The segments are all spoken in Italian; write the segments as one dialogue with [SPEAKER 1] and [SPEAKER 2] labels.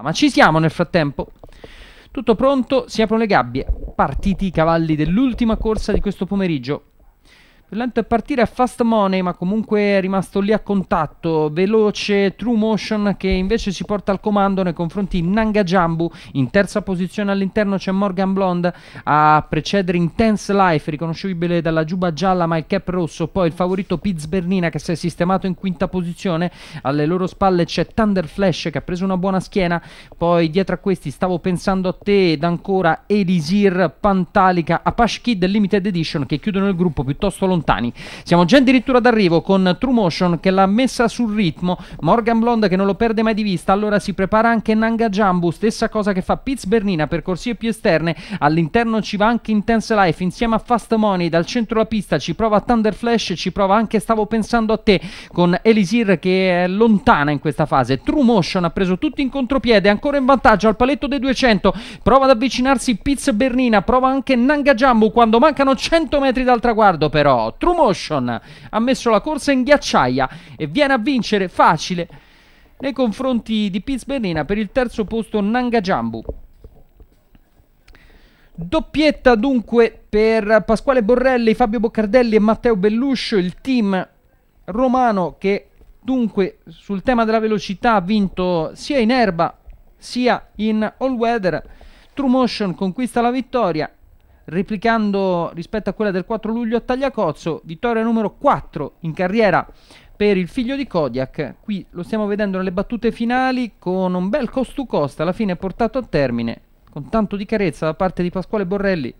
[SPEAKER 1] Ma ci siamo nel frattempo. Tutto pronto, si aprono le gabbie. Partiti i cavalli dell'ultima corsa di questo pomeriggio. Lento è partire a fast money, ma comunque è rimasto lì a contatto. Veloce true motion che invece si porta al comando nei confronti di Nanga Jambu. In terza posizione all'interno c'è Morgan Blonde a precedere Intense Life, riconoscibile dalla giuba gialla ma il cap rosso. Poi il favorito Piz Bernina che si è sistemato in quinta posizione. Alle loro spalle c'è Thunder Flash che ha preso una buona schiena. Poi dietro a questi stavo pensando a te ed ancora Elisir, Pantalica, Apache Kid Limited Edition che chiudono il gruppo piuttosto lontano lontani. Siamo già addirittura d'arrivo con True Motion che l'ha messa sul ritmo, Morgan Blonde che non lo perde mai di vista, allora si prepara anche Nanga Jambu, stessa cosa che fa Piz Bernina per corsie più esterne, all'interno ci va anche Intense Life insieme a Fast Money, dal centro la pista ci prova Thunder Flash, ci prova anche Stavo pensando a te con Elisir che è lontana in questa fase. True Motion ha preso tutto in contropiede, ancora in vantaggio al paletto dei 200, prova ad avvicinarsi Piz Bernina, prova anche Nanga Jambu quando mancano 100 metri dal traguardo però no. TrueMotion ha messo la corsa in ghiacciaia e viene a vincere facile nei confronti di Piz Berlina per il terzo posto Nanga Jambu. Doppietta dunque per Pasquale Borrelli, Fabio Boccardelli e Matteo Belluscio, il team romano che dunque sul tema della velocità ha vinto sia in erba sia in all weather. True Motion conquista la vittoria replicando rispetto a quella del 4 luglio a Tagliacozzo, vittoria numero 4 in carriera per il figlio di Kodiak. Qui lo stiamo vedendo nelle battute finali con un bel cost to cost alla fine portato a termine con tanto di carezza da parte di Pasquale Borrelli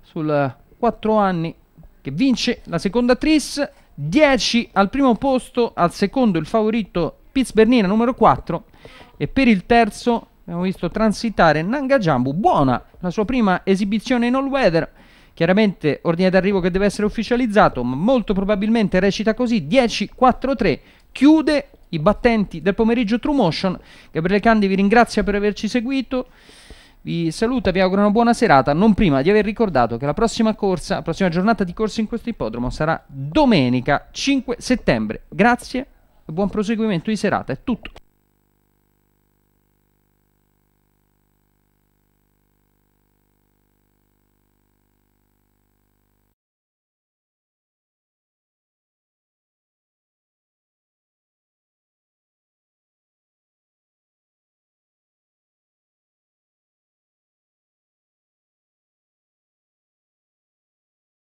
[SPEAKER 1] sul 4 anni che vince la seconda tris 10 al primo posto, al secondo il favorito Piz Bernina numero 4 e per il terzo Abbiamo visto transitare Nanga Jambu, buona la sua prima esibizione in all weather. Chiaramente ordine d'arrivo che deve essere ufficializzato, ma molto probabilmente recita così 10-4-3, chiude i battenti del pomeriggio True Motion. Gabriele Candi vi ringrazia per averci seguito. Vi saluta, vi auguro una buona serata, non prima di aver ricordato che la prossima corsa, la prossima giornata di corsa in questo ippodromo sarà domenica 5 settembre. Grazie e buon proseguimento di serata, è tutto.